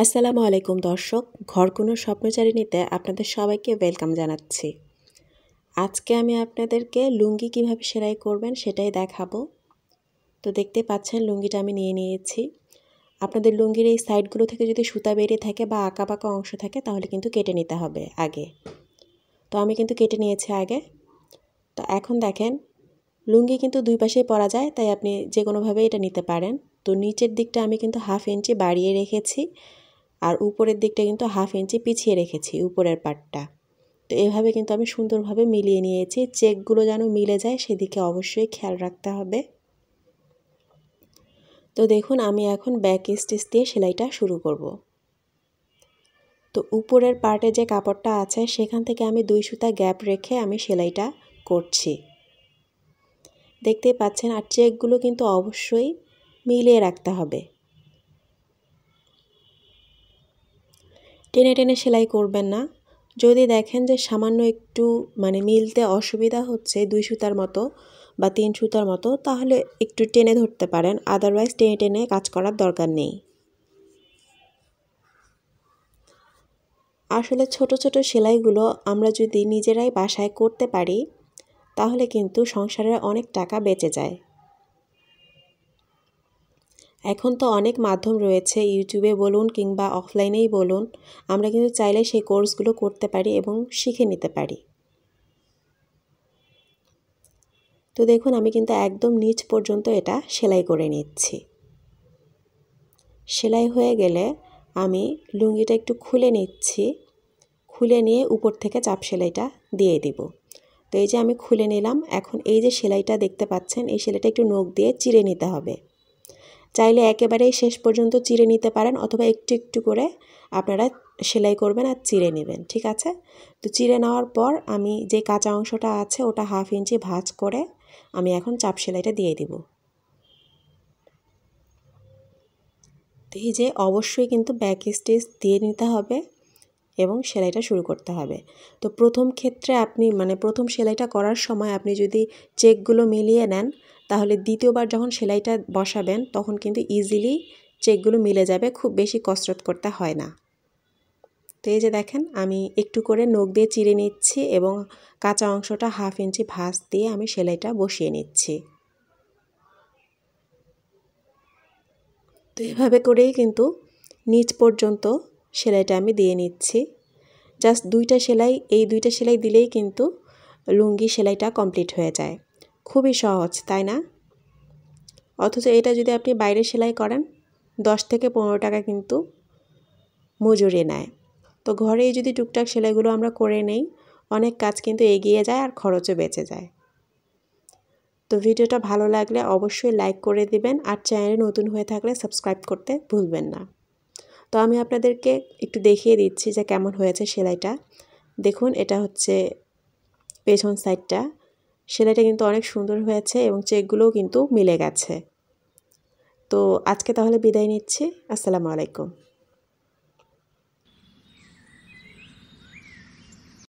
আসসালামু আলাইকুম দর্শক ঘর কোনো স্বপ্নচারিণীতে আপনাদের সবাইকে ওয়েলকাম জানাচ্ছি আজকে আমি আপনাদেরকে লুঙ্গি কিভাবে সেলাই করবেন সেটাই দেখাবো তো দেখতে পাচ্ছেন লুঙ্গিটা আমি নিয়ে নিয়েছি আপনাদের লুঙ্গির এই সাইডগুলো থেকে যদি সুতা বেরিয়ে থাকে বা আঁকা পাঁকা অংশ থাকে তাহলে কিন্তু কেটে নিতে হবে আগে তো আমি কিন্তু কেটে নিয়েছি আগে তো এখন দেখেন লুঙ্গি কিন্তু দুই পাশেই পরা যায় তাই আপনি যে কোনোভাবে এটা নিতে পারেন তো নিচের দিকটা আমি কিন্তু হাফ ইঞ্চি বাড়িয়ে রেখেছি আর উপরের দিকটা কিন্তু হাফ ইঞ্চি পিছিয়ে রেখেছি উপরের পাটটা তো এভাবে কিন্তু আমি সুন্দরভাবে মিলিয়ে নিয়েছি চেকগুলো যেন মিলে যায় সেদিকে অবশ্যই খেয়াল রাখতে হবে তো দেখুন আমি এখন ব্যাক স্টিচ দিয়ে সেলাইটা শুরু করব। তো উপরের পার্টে যে কাপড়টা আছে সেখান থেকে আমি দুই সুতা গ্যাপ রেখে আমি সেলাইটা করছি দেখতে পাচ্ছেন আর চেকগুলো কিন্তু অবশ্যই মিলিয়ে রাখতে হবে টেনে টেনে সেলাই করবেন না যদি দেখেন যে সামান্য একটু মানে মিলতে অসুবিধা হচ্ছে দুই সুতার মতো বা তিন সুতার মতো তাহলে একটু টেনে ধরতে পারেন আদারওয়াইজ টেনে টেনে কাজ করার দরকার নেই আসলে ছোট ছোট সেলাইগুলো আমরা যদি নিজেরাই বাসায় করতে পারি তাহলে কিন্তু সংসারের অনেক টাকা বেঁচে যায় এখন তো অনেক মাধ্যম রয়েছে ইউটিউবে বলুন কিংবা অফলাইনেই বলুন আমরা কিন্তু চাইলে সেই কোর্সগুলো করতে পারি এবং শিখে নিতে পারি তো দেখুন আমি কিন্তু একদম নিচ পর্যন্ত এটা সেলাই করে নিচ্ছি সেলাই হয়ে গেলে আমি লুঙ্গিটা একটু খুলে নিচ্ছি খুলে নিয়ে উপর থেকে চাপ সেলাইটা দিয়ে দিব তো এই যে আমি খুলে নিলাম এখন এই যে সেলাইটা দেখতে পাচ্ছেন এই সেলাইটা একটু নখ দিয়ে চিড়ে নিতে হবে চাইলে একেবারেই শেষ পর্যন্ত চিরে নিতে পারেন অথবা একটু একটু করে আপনারা সেলাই করবেন আর চিরে নেবেন ঠিক আছে তো চিরে নেওয়ার পর আমি যে কাঁচা অংশটা আছে ওটা হাফ ইঞ্চি ভাঁজ করে আমি এখন চাপ সেলাইটা দিয়ে দিব এই যে অবশ্যই কিন্তু ব্যাক স্টেচ দিয়ে নিতে হবে এবং সেলাইটা শুরু করতে হবে তো প্রথম ক্ষেত্রে আপনি মানে প্রথম সেলাইটা করার সময় আপনি যদি চেকগুলো মিলিয়ে নেন তাহলে দ্বিতীয়বার যখন সেলাইটা বসাবেন তখন কিন্তু ইজিলি চেকগুলো মিলে যাবে খুব বেশি কসরত করতে হয় না তো এই যে দেখেন আমি একটু করে নখ দিয়ে চিড়ে নিচ্ছি এবং কাঁচা অংশটা হাফ ইঞ্চি ভাঁজ দিয়ে আমি সেলাইটা বসিয়ে নিচ্ছি তো এভাবে করেই কিন্তু নিচ পর্যন্ত সেলাইটা আমি দিয়ে নিচ্ছি জাস্ট দুইটা সেলাই এই দুইটা সেলাই দিলেই কিন্তু লুঙ্গি সেলাইটা কমপ্লিট হয়ে যায় খুবই সহজ তাই না অথচ এটা যদি আপনি বাইরে সেলাই করেন দশ থেকে পনেরো টাকা কিন্তু মজুরি নেয় তো ঘরেই যদি টুকটাক সেলাইগুলো আমরা করে নেই অনেক কাজ কিন্তু এগিয়ে যায় আর খরচও বেঁচে যায় তো ভিডিওটা ভালো লাগলে অবশ্যই লাইক করে দিবেন আর চ্যানেলে নতুন হয়ে থাকলে সাবস্ক্রাইব করতে ভুলবেন না তো আমি আপনাদেরকে একটু দেখিয়ে দিচ্ছি যে কেমন হয়েছে সেলাইটা দেখুন এটা হচ্ছে পেছন সাইডটা সেলাইটা কিন্তু অনেক সুন্দর হয়েছে এবং চেকগুলোও কিন্তু মিলে গেছে তো আজকে তাহলে বিদায় নিচ্ছি আসসালামু আলাইকুম